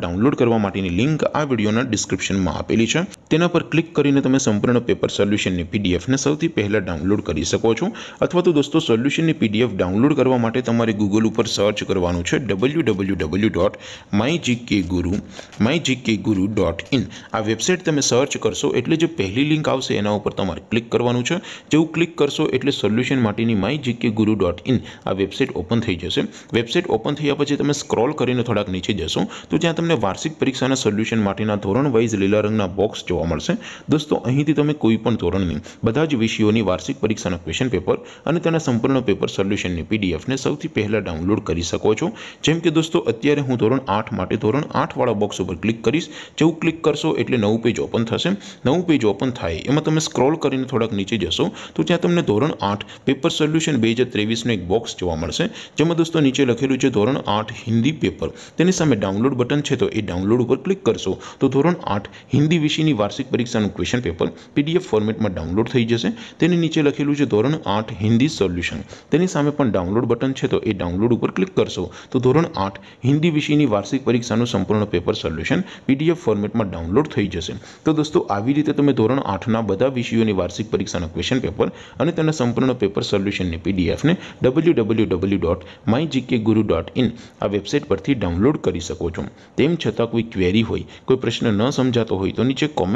download કરવા માટેની link આ વિડીયોના ડિસ્ક્રિપ્શનમાં આપેલી છે તનો પર ક્લિક કરીને તમે સંપૂર્ણ પેપર સોલ્યુશન ની પીડીએફ ને સૌથી પહેલા ડાઉનલોડ કરી શકો છો અથવા તો દોસ્તો સોલ્યુશન ની પીડીએફ ડાઉનલોડ કરવા માટે તમારે Google ઉપર સર્ચ કરવાનું છે www.mygkguru mygkguru.in આ વેબસાઈટ તમે સર્ચ કરશો એટલે જે પહેલી લિંક આવશે તેના ઉપર તમારે ક્લિક કરવાનું છે જેવું ક્લિક કરશો એટલે સોલ્યુશન માટેની mygkguru.in આ વેબસાઈટ ઓપન થઈ જશે વેબસાઈટ ઓપન થઈયા પછી તમે સ્ક્રોલ કરીને થોડક નીચે જશો તો ત્યાં તમને વાર્ષિક પરીક્ષાના સોલ્યુશન માટેના ધોરણ वाइज લેલરંગના બોક્સ અમલશે દોસ્તો અહીંથી તમે કોઈ પણ ધોરણની બધા જ વિષયોની વાર્ષિક પરીક્ષાના ક્વેશ્ચન પેપર અને તેના સંપૂર્ણનો પેપર સોલ્યુશનની પીડીએફ ને સૌથી પહેલા ડાઉનલોડ કરી શકો છો જેમ કે દોસ્તો અત્યારે હું ધોરણ 8 માટે ધોરણ 8 વાળો બોક્સ ઉપર ક્લિક કરશો જેઉ ક્લિક કરશો એટલે નવું પેજ ઓપન થશે નવું પેજ ઓપન થાય એમાં તમે સ્ક્રોલ કરીને થોડક નીચે જશો તો ત્યાં તમને ધોરણ 8 પેપર સોલ્યુશન 2023 નો એક બોક્સ જોવા મળશે જેમાં દોસ્તો નીચે લખેલું છે ધોરણ 8 હિન્દી પેપર તેની સામે ડાઉનલોડ બટન છે તો એ ડાઉનલોડ ઉપર ક્લિક કરશો તો ધોરણ 8 હિન્દી વિષયની वार्षिक परीक्षा નું ક્વેશ્ચન પેપર પીડીએફ ફોર્મેટમાં ડાઉનલોડ થઈ જશે તેની નીચે લખેલું છે ધોરણ 8 હિન્દી સોલ્યુશન તેની સામે પણ ડાઉનલોડ બટન છે તો એ ડાઉનલોડ ઉપર ક્લિક કરશો તો ધોરણ 8 હિન્દી વિષયની વાર્ષિક પરીક્ષાનું સંપૂર્ણ પેપર સોલ્યુશન પીડીએફ ફોર્મેટમાં ડાઉનલોડ થઈ જશે તો દોસ્તો આવી રીતે તમે ધોરણ 8 ના બધા વિષયોની વાર્ષિક પરીક્ષાના ક્વેશ્ચન પેપર અને તેના સંપૂર્ણ પેપર સોલ્યુશન ને પીડીએફ ને www.mygkguru.in આ વેબસાઈટ પરથી ડાઉનલોડ કરી શકો છો તેમ છતક કોઈ ક્વેરી હોય કોઈ પ્રશ્ન ન સમજાતો હોય તો નીચે કોમેન્ટ